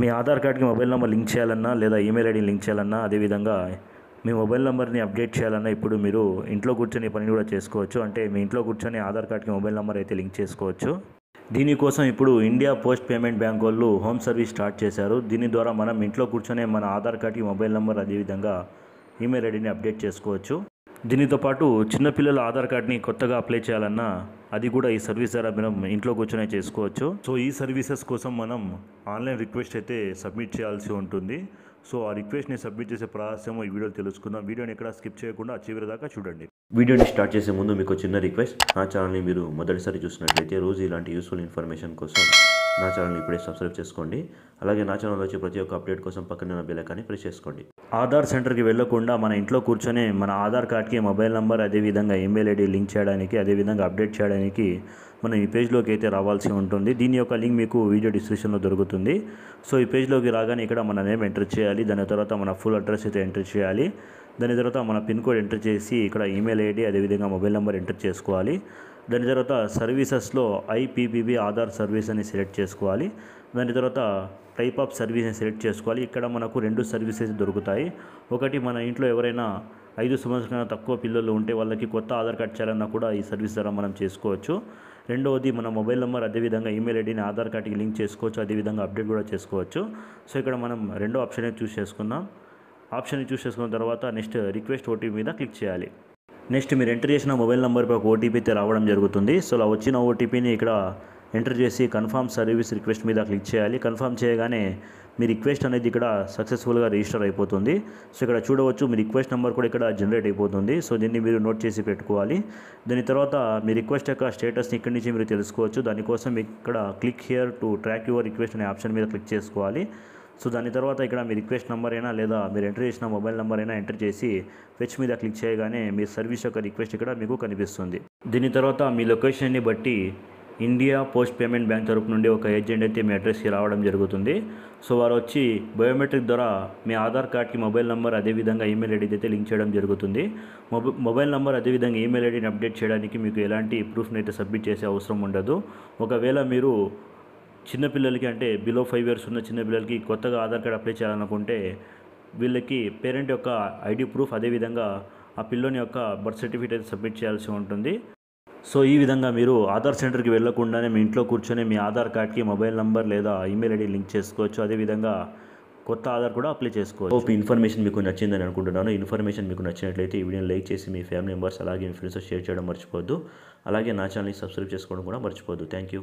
మీ ఆధార్ కార్డ్కి mobile number link చేయాలన్నా లేదా ఈమెయిల్ ఐడిని లింక్ చేయాలన్నా అదేవిధంగా మీ మొబైల్ నెంబర్ని అప్డేట్ చేయాలన్నా ఇప్పుడు మీరు ఇంట్లో కూర్చొని పని కూడా చేసుకోవచ్చు అంటే మీ ఇంట్లో కూర్చొని ఆధార్ కార్డ్కి మొబైల్ నెంబర్ అయితే లింక్ చేసుకోవచ్చు దీనికోసం ఇప్పుడు ఇండియా పోస్ట్ పేమెంట్ బ్యాంక్ వాళ్ళు హోమ్ సర్వీస్ స్టార్ట్ చేశారు దీని ద్వారా మనం ఇంట్లో కూర్చొని మన ఆధార్ కార్డ్కి మొబైల్ నెంబర్ అదేవిధంగా ఈమెయిల్ ఐడిని అప్డేట్ చేసుకోవచ్చు దీనితో పాటు చిన్నపిల్లల ఆధార్ కార్డ్ని కొత్తగా అప్లై చేయాలన్నా అది కూడా ఈ సర్వీస్ ద్వారా మనం ఇంట్లో కూర్చొని చేసుకోవచ్చు సో ఈ సర్వీసెస్ కోసం మనం ఆన్లైన్ రిక్వెస్ట్ అయితే సబ్మిట్ చేయాల్సి ఉంటుంది సో ఆ రిక్వెస్ట్ని సబ్మిట్ చేసే ప్రాసెస్ ఈ వీడియోలు తెలుసుకుందాం వీడియోని ఎక్కడ స్కిప్ చేయకుండా చివరి దాకా చూడండి వీడియోని స్టార్ట్ చేసే ముందు మీకు చిన్న రిక్వెస్ట్ నా ఛానల్ని మీరు మొదటిసారి చూసినట్లయితే రోజు ఇలాంటి యూస్ఫుల్ ఇన్ఫర్మేషన్ కోసం నా ఛానల్ని ఇప్పుడే సబ్స్క్రైబ్ చేసుకోండి అలాగే నా ఛానల్ వచ్చే ప్రతి ఒక్క అప్డేట్ కోసం పక్కన ఉన్న బిల్లకాన్ని ప్రెస్ చేసుకోండి ఆధార్ సెంటర్కి వెళ్లకుండా మన ఇంట్లో కూర్చొని మన ఆధార్ కార్డ్కి మొబైల్ నెంబర్ అదేవిధంగా ఈమెయిల్ ఐడి లింక్ చేయడానికి అదేవిధంగా అప్డేట్ చేయడానికి మనం ఈ పేజ్లోకి అయితే రావాల్సి ఉంటుంది దీని యొక్క లింక్ మీకు వీడియో డిస్క్రిప్షన్లో దొరుకుతుంది సో ఈ పేజ్లోకి రాగానే ఇక్కడ మన నేమ్ ఎంటర్ చేయాలి దాని తర్వాత మన ఫుల్ అడ్రస్ అయితే ఎంటర్ చేయాలి దాని తర్వాత మన పిన్ కోడ్ ఎంటర్ చేసి ఇక్కడ ఈమెయిల్ ఐడి అదేవిధంగా మొబైల్ నెంబర్ ఎంటర్ చేసుకోవాలి దాని తర్వాత సర్వీసెస్లో ఐపీపీబీ ఆధార్ సర్వీస్ అని సెలెక్ట్ చేసుకోవాలి దాని తర్వాత టైప్ ఆఫ్ సర్వీస్ని సెలెక్ట్ చేసుకోవాలి ఇక్కడ మనకు రెండు సర్వీసెస్ దొరుకుతాయి ఒకటి మన ఇంట్లో ఎవరైనా ఐదు సంవత్సరాల తక్కువ పిల్లలు ఉంటే వాళ్ళకి కొత్త ఆధార్ కార్డ్ చేయాలన్నా కూడా ఈ సర్వీస్ ద్వారా మనం చేసుకోవచ్చు రెండవది మన మొబైల్ నెంబర్ అదేవిధంగా ఈమెయిల్ ఐడిని ఆధార్ కార్డ్కి లింక్ చేసుకోవచ్చు అదేవిధంగా అప్డేట్ కూడా చేసుకోవచ్చు సో ఇక్కడ మనం రెండో ఆప్షన్ చూస్ చేసుకుందాం ఆప్షన్ చూస్ చేసుకున్న తర్వాత నెక్స్ట్ రిక్వెస్ట్ ఓటీపీ మీద క్లిక్ చేయాలి నెక్స్ట్ మీరు ఎంటర్ చేసిన మొబైల్ నెంబర్పై ఒక ఓటీపీ అయితే రావడం జరుగుతుంది సో అలా వచ్చిన ఓటీపీని ఇక్కడ ఎంటర్ చేసి కన్ఫర్మ్ సర్వీస్ రిక్వెస్ట్ మీద క్లిక్ చేయాలి కన్ఫామ్ చేయగానే మీ రిక్వెస్ట్ అనేది ఇక్కడ సక్సెస్ఫుల్గా రిజిస్టర్ అయిపోతుంది సో ఇక్కడ చూడవచ్చు మీ రిక్వెస్ట్ నెంబర్ కూడా ఇక్కడ జనరేట్ అయిపోతుంది సో దీన్ని మీరు నోట్ చేసి పెట్టుకోవాలి దాని తర్వాత మీ రిక్వెస్ట్ యొక్క స్టేటస్ని ఇక్కడి నుంచి మీరు తెలుసుకోవచ్చు దానికోసం ఇక్కడ click here to track your request అనే ఆప్షన్ మీద క్లిక్ చేసుకోవాలి సో దాని తర్వాత ఇక్కడ మీ రిక్వెస్ట్ నెంబర్ అయినా లేదా మీరు ఎంటర్ చేసిన మొబైల్ నెంబర్ అయినా ఎంటర్ చేసి ఫెచ్ మీద క్లిక్ చేయగానే మీ సర్వీస్ యొక్క రిక్వెస్ట్ ఇక్కడ మీకు కనిపిస్తుంది దీని తర్వాత మీ లొకేషన్ని బట్టి ఇండియా పోస్ట్ పేమెంట్ బ్యాంక్ తరపు నుండి ఒక ఏజెంట్ అయితే మీ అడ్రస్కి రావడం జరుగుతుంది సో వారు వచ్చి బయోమెట్రిక్ ద్వారా మీ ఆధార్ కార్డ్కి మొబైల్ నెంబర్ అదేవిధంగా ఈమెయిల్ ఐడి అయితే లింక్ చేయడం జరుగుతుంది మొబై మొబైల్ నెంబర్ అదేవిధంగా ఈమెయిల్ ఐడిని అప్డేట్ చేయడానికి మీకు ఎలాంటి ప్రూఫ్ని అయితే సబ్మిట్ చేసే అవసరం ఉండదు ఒకవేళ మీరు చిన్నపిల్లలకి అంటే బిలో ఫైవ్ ఇయర్స్ ఉన్న చిన్నపిల్లలకి కొత్తగా ఆధార్ కార్డ్ అప్లై చేయాలనుకుంటే వీళ్ళకి పేరెంట్ యొక్క ఐడి ప్రూఫ్ అదేవిధంగా ఆ పిల్లోని యొక్క బర్త్ సర్టిఫికేట్ సబ్మిట్ చేయాల్సి ఉంటుంది సో ఈ విధంగా మీరు ఆధార్ సెంటర్కి వెళ్లకుండానే మీ ఇంట్లో కూర్చొని మీ ఆధార్ కార్డ్కి మొబైల్ నంబర్ లేదా ఈమెయిల్ ఐడి లింక్ చేసుకోవచ్చు అదేవిధంగా కొత్త ఆధార్ కూడా అప్లై చేసుకోవచ్చు ఓపీ ఇన్ఫర్మేషన్ మీకు నచ్చిందని అనుకుంటున్నాను ఇన్ఫర్మేషన్ మీకు నచ్చినట్లయితే ఈ వీడియోని లైక్ చేసి మీ ఫ్యామిలీ మెంబర్స్ అలాగే మీ ఫ్రెండ్స్ షేర్ చేయడం మర్చిపోవద్దు అలాగే నా ఛానల్ని సబ్స్క్రైబ్ చేసుకోవడం కూడా మర్చిపోవద్దు థ్యాంక్ యూ